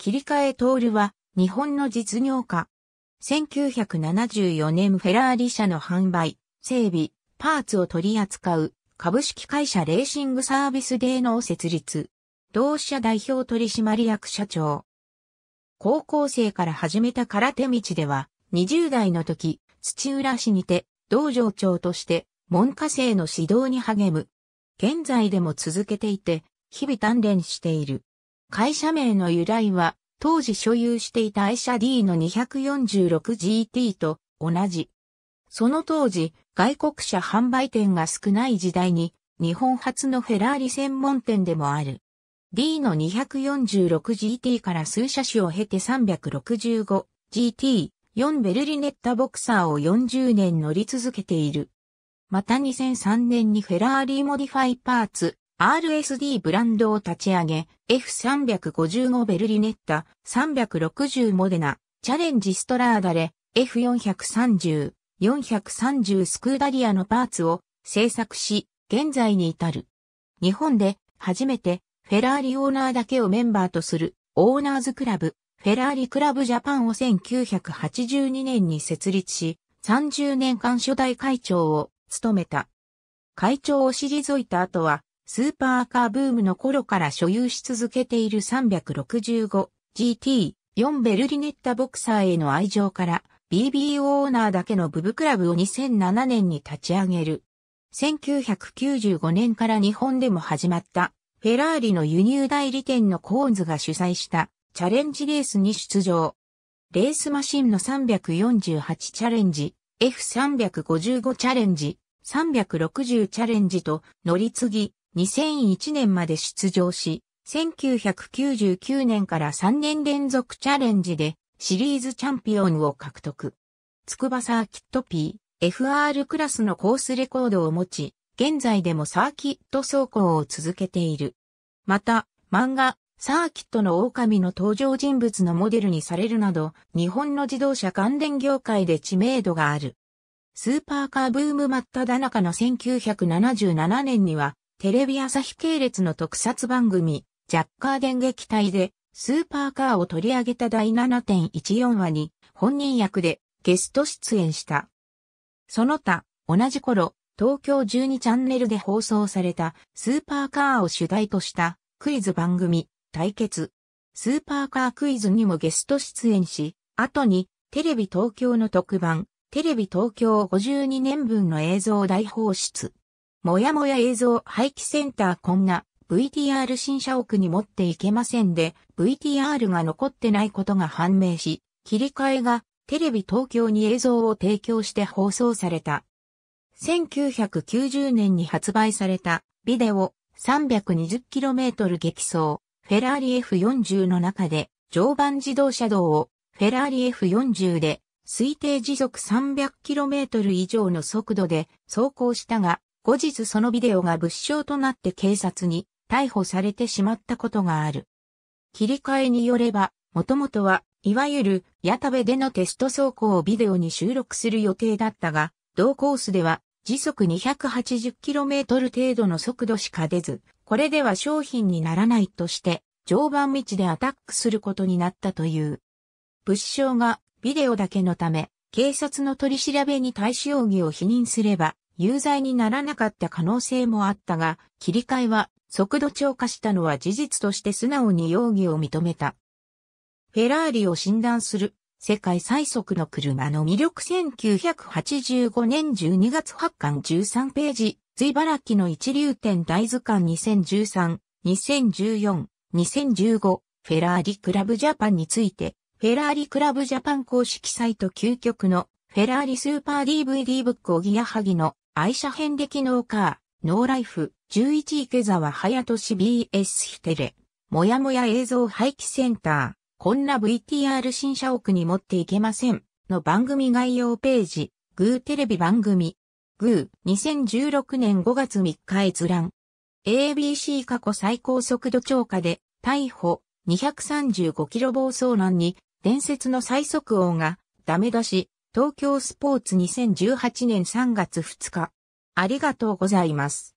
切り替えるは、日本の実業家。1974年フェラーリ社の販売、整備、パーツを取り扱う株式会社レーシングサービスデーの設立。同社代表取締役社長。高校生から始めた空手道では、20代の時、土浦市にて、道場長として、門下生の指導に励む。現在でも続けていて、日々鍛錬している。会社名の由来は、当時所有していた愛車 D の 246GT と同じ。その当時、外国車販売店が少ない時代に、日本初のフェラーリ専門店でもある。D の 246GT から数車種を経て 365GT、4ベルリネッタボクサーを40年乗り続けている。また2003年にフェラーリモディファイパーツ、RSD ブランドを立ち上げ、F355 ベルリネッタ、360モデナ、チャレンジストラーダレ、F430、430スクーダリアのパーツを製作し、現在に至る。日本で初めてフェラーリオーナーだけをメンバーとするオーナーズクラブ、フェラーリクラブジャパンを1982年に設立し、30年間初代会長を務めた。会長を退いた後は、スーパーカーブームの頃から所有し続けている 365GT4 ベルリネッタボクサーへの愛情から BB オーナーだけのブブクラブを2007年に立ち上げる。1995年から日本でも始まったフェラーリの輸入代理店のコーンズが主催したチャレンジレースに出場。レースマシンの348チャレンジ、F355 チャレンジ、360チャレンジと乗り継ぎ、2001年まで出場し、1999年から3年連続チャレンジでシリーズチャンピオンを獲得。筑波サーキット P、FR クラスのコースレコードを持ち、現在でもサーキット走行を続けている。また、漫画、サーキットの狼の登場人物のモデルにされるなど、日本の自動車関連業界で知名度がある。スーパーカーブーム真っ只中の1977年には、テレビ朝日系列の特撮番組、ジャッカー電撃隊で、スーパーカーを取り上げた第7.14話に、本人役でゲスト出演した。その他、同じ頃、東京12チャンネルで放送されたスーパーカーを主題としたクイズ番組、対決。スーパーカークイズにもゲスト出演し、後にテレビ東京の特番、テレビ東京52年分の映像大放出。もやもや映像廃棄センターこんな VTR 新社屋に持っていけませんで VTR が残ってないことが判明し、切り替えがテレビ東京に映像を提供して放送された。1990年に発売されたビデオ 320km 激走フェラーリ F40 の中で常磐自動車道をフェラーリ F40 で推定時速 300km 以上の速度で走行したが後日そのビデオが物証となって警察に逮捕されてしまったことがある。切り替えによれば、もともとは、いわゆる、矢田部でのテスト走行をビデオに収録する予定だったが、同コースでは、時速 280km 程度の速度しか出ず、これでは商品にならないとして、常磐道でアタックすることになったという。物証がビデオだけのため、警察の取り調べに対し容疑を否認すれば、有罪にならなかった可能性もあったが、切り替えは速度超過したのは事実として素直に容疑を認めた。フェラーリを診断する世界最速の車の魅力1985年12月発刊13ページ、随茨きの一流店大図鑑2013、2014、2015、フェラーリクラブジャパンについて、フェラーリクラブジャパン公式サイト究極のフェラーリスーパー DVD ブックをギアはぎの愛車編歴機能カー、ノーライフ、11池沢隼人 BS ヒテレ、もやもや映像廃棄センター、こんな VTR 新社屋に持っていけません、の番組概要ページ、グーテレビ番組、グー、2016年5月3日閲覧。ABC 過去最高速度超過で、逮捕、235キロ暴走難に、伝説の最速王が、ダメ出し、東京スポーツ2018年3月2日。ありがとうございます。